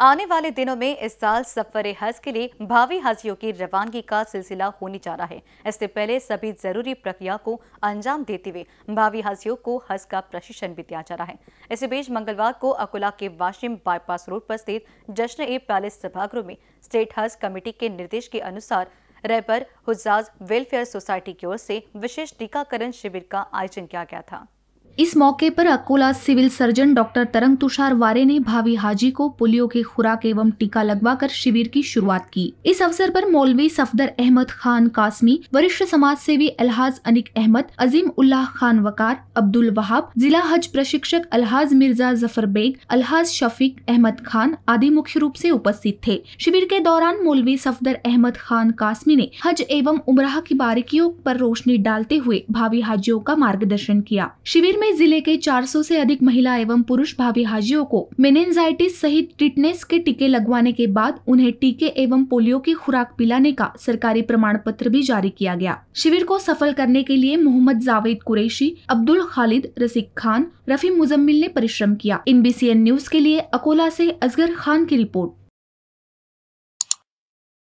आने वाले दिनों में इस साल सफर हज के लिए भावी हाजियों की रवानगी का सिलसिला होने जा रहा है इससे पहले सभी जरूरी प्रक्रिया को अंजाम देते हुए भावी हाजियों को हज का प्रशिक्षण भी दिया जा रहा है इसी बीच मंगलवार को अकोला के वाशिम बाईपास रोड पर स्थित जश्न ए पैलेस सभागृह में स्टेट हज कमेटी के निर्देश के अनुसार रैपर हुजाज वेलफेयर सोसाइटी की ओर से विशेष टीकाकरण शिविर का आयोजन किया गया था इस मौके पर अकोला सिविल सर्जन डॉक्टर तरंग तुषार वारे ने भावी हाजी को पोलियो की खुराक एवं टीका लगवाकर शिविर की शुरुआत की इस अवसर पर मौलवी सफदर अहमद खान कासमी वरिष्ठ समाज सेवी अलहाज अनिक अहमद अजीम उल्लाह खान वकार अब्दुल वहाब जिला हज प्रशिक्षक अलहाज मिर्जा जफर बेग अलहाज शफीक अहमद खान आदि मुख्य रूप से उपस्थित थे शिविर के दौरान मौलवी सफदर अहमद खान कासमी ने हज एवं उमराह की बारीकियों पर रोशनी डालते हुए भावी हाजियों का मार्गदर्शन किया शिविर में में जिले के 400 से अधिक महिला एवं पुरुष भावी हाजियों को मेनेजाइटिस सहित टिटनेस के टीके लगवाने के बाद उन्हें टीके एवं पोलियो की खुराक पिलाने का सरकारी प्रमाण पत्र भी जारी किया गया शिविर को सफल करने के लिए मोहम्मद जावेद कुरैशी अब्दुल खालिद रसिक खान रफी मुजम्मिल ने परिश्रम किया इन न्यूज के लिए अकोला ऐसी असगर खान की रिपोर्ट